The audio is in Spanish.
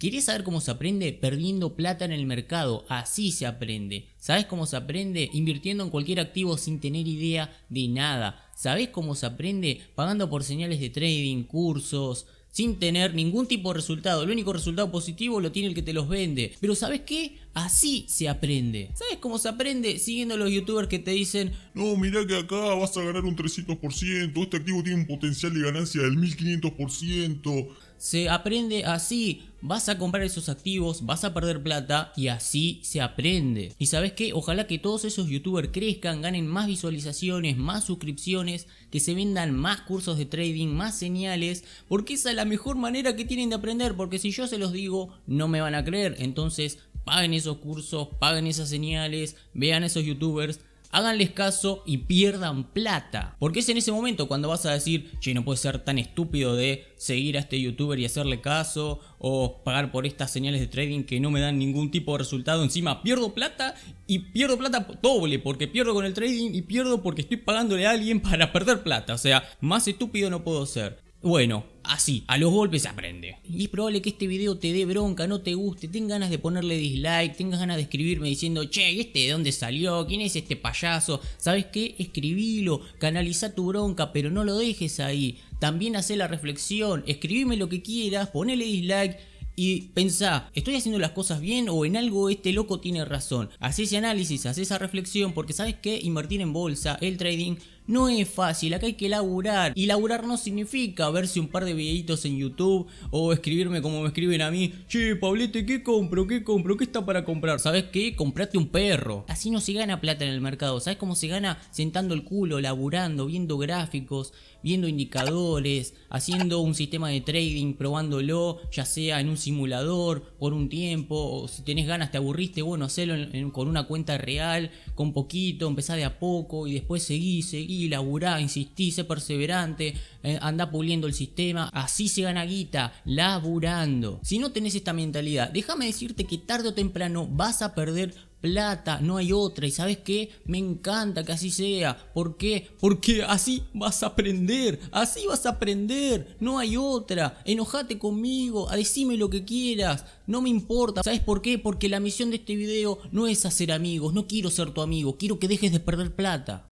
¿Querés saber cómo se aprende? Perdiendo plata en el mercado, así se aprende. ¿Sabes cómo se aprende? Invirtiendo en cualquier activo sin tener idea de nada. ¿Sabes cómo se aprende? Pagando por señales de trading, cursos, sin tener ningún tipo de resultado. El único resultado positivo lo tiene el que te los vende. Pero ¿sabes qué? Así se aprende. ¿Sabes cómo se aprende? Siguiendo a los youtubers que te dicen, no, mirá que acá vas a ganar un 300%, este activo tiene un potencial de ganancia del 1500% se aprende así. Vas a comprar esos activos, vas a perder plata y así se aprende. Y sabes qué, ojalá que todos esos youtubers crezcan, ganen más visualizaciones, más suscripciones, que se vendan más cursos de trading, más señales, porque esa es la mejor manera que tienen de aprender, porque si yo se los digo no me van a creer. Entonces paguen esos cursos, paguen esas señales, vean esos youtubers háganles caso y pierdan plata. Porque es en ese momento cuando vas a decir, che, no puede ser tan estúpido de seguir a este youtuber y hacerle caso, o pagar por estas señales de trading que no me dan ningún tipo de resultado. Encima pierdo plata y pierdo plata doble, porque pierdo con el trading y pierdo porque estoy pagándole a alguien para perder plata. O sea, más estúpido no puedo ser. Bueno, así, a los golpes se aprende. Y es probable que este video te dé bronca, no te guste, tengas ganas de ponerle dislike, tengas ganas de escribirme diciendo, che, este de dónde salió? ¿Quién es este payaso? ¿Sabes qué? Escribilo, canaliza tu bronca, pero no lo dejes ahí. También haz la reflexión, escribime lo que quieras, ponele dislike. Y pensá, ¿estoy haciendo las cosas bien o en algo este loco tiene razón? Haz ese análisis, haz esa reflexión, porque sabes que invertir en bolsa, el trading, no es fácil, acá hay que laburar. Y laburar no significa verse un par de videitos en YouTube o escribirme como me escriben a mí. Che, Pablete, ¿qué compro? ¿Qué compro? ¿Qué está para comprar? ¿Sabes qué? Comprate un perro. Así no se gana plata en el mercado. ¿Sabes cómo se gana? Sentando el culo, laburando, viendo gráficos, viendo indicadores, haciendo un sistema de trading, probándolo, ya sea en un simulador, por un tiempo, o si tenés ganas, te aburriste, bueno, hacelo con una cuenta real, con poquito, empezá de a poco y después seguí, seguí laburá, insistí, sé perseverante, eh, anda puliendo el sistema, así se gana guita, laburando. Si no tenés esta mentalidad, déjame decirte que tarde o temprano vas a perder plata, no hay otra. ¿Y sabes qué? Me encanta que así sea. ¿Por qué? Porque así vas a aprender, así vas a aprender, no hay otra. Enojate conmigo, decime lo que quieras, no me importa. ¿Sabes por qué? Porque la misión de este video no es hacer amigos, no quiero ser tu amigo, quiero que dejes de perder plata.